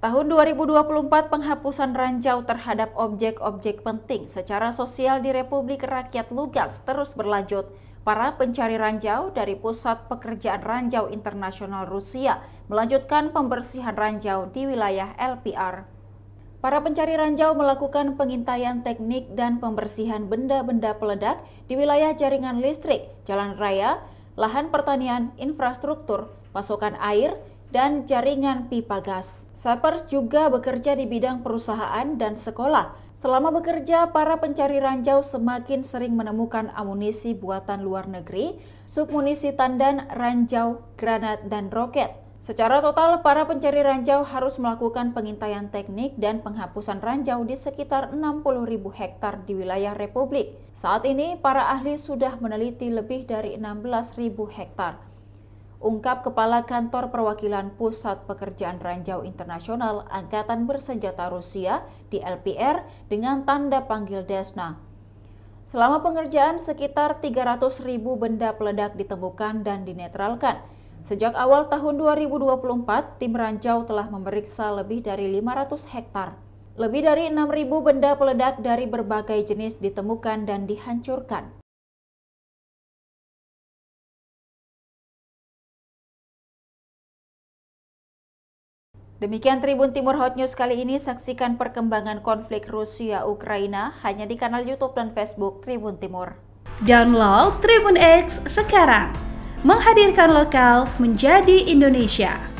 Tahun 2024 penghapusan ranjau terhadap objek-objek penting secara sosial di Republik Rakyat Lugans terus berlanjut. Para pencari ranjau dari Pusat Pekerjaan Ranjau Internasional Rusia melanjutkan pembersihan ranjau di wilayah LPR. Para pencari ranjau melakukan pengintaian teknik dan pembersihan benda-benda peledak di wilayah jaringan listrik, jalan raya, lahan pertanian, infrastruktur, pasokan air, dan jaringan pipa gas. Sappers juga bekerja di bidang perusahaan dan sekolah. Selama bekerja, para pencari ranjau semakin sering menemukan amunisi buatan luar negeri, submunisi tandan, ranjau, granat, dan roket. Secara total, para pencari ranjau harus melakukan pengintaian teknik dan penghapusan ranjau di sekitar 60.000 hektar di wilayah Republik. Saat ini, para ahli sudah meneliti lebih dari 16.000 hektar ungkap Kepala Kantor Perwakilan Pusat Pekerjaan Ranjau Internasional Angkatan Bersenjata Rusia di LPR dengan tanda panggil Desna. Selama pengerjaan, sekitar 300 ribu benda peledak ditemukan dan dinetralkan. Sejak awal tahun 2024, tim Ranjau telah memeriksa lebih dari 500 hektar. Lebih dari 6.000 benda peledak dari berbagai jenis ditemukan dan dihancurkan. Demikian Tribun Timur Hot News kali ini. Saksikan perkembangan konflik Rusia-Ukraina hanya di kanal YouTube dan Facebook Tribun Timur. Download Tribun X sekarang. Menghadirkan lokal menjadi Indonesia.